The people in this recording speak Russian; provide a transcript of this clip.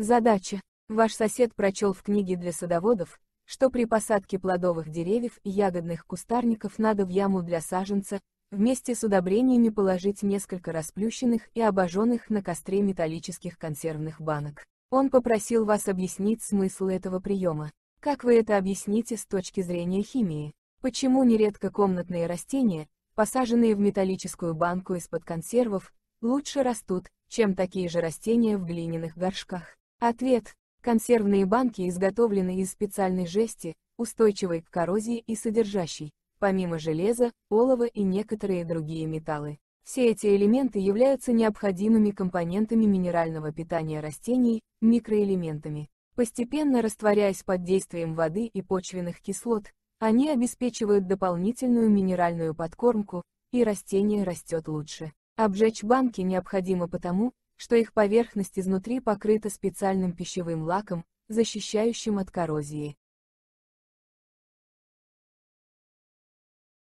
Задача. Ваш сосед прочел в книге для садоводов, что при посадке плодовых деревьев и ягодных кустарников надо в яму для саженца, вместе с удобрениями положить несколько расплющенных и обожженных на костре металлических консервных банок. Он попросил вас объяснить смысл этого приема. Как вы это объясните с точки зрения химии? Почему нередко комнатные растения, посаженные в металлическую банку из-под консервов, лучше растут, чем такие же растения в глиняных горшках? Ответ. Консервные банки изготовлены из специальной жести, устойчивой к коррозии и содержащей, помимо железа, олова и некоторые другие металлы. Все эти элементы являются необходимыми компонентами минерального питания растений, микроэлементами. Постепенно растворяясь под действием воды и почвенных кислот, они обеспечивают дополнительную минеральную подкормку, и растение растет лучше. Обжечь банки необходимо потому, что их поверхность изнутри покрыта специальным пищевым лаком, защищающим от коррозии.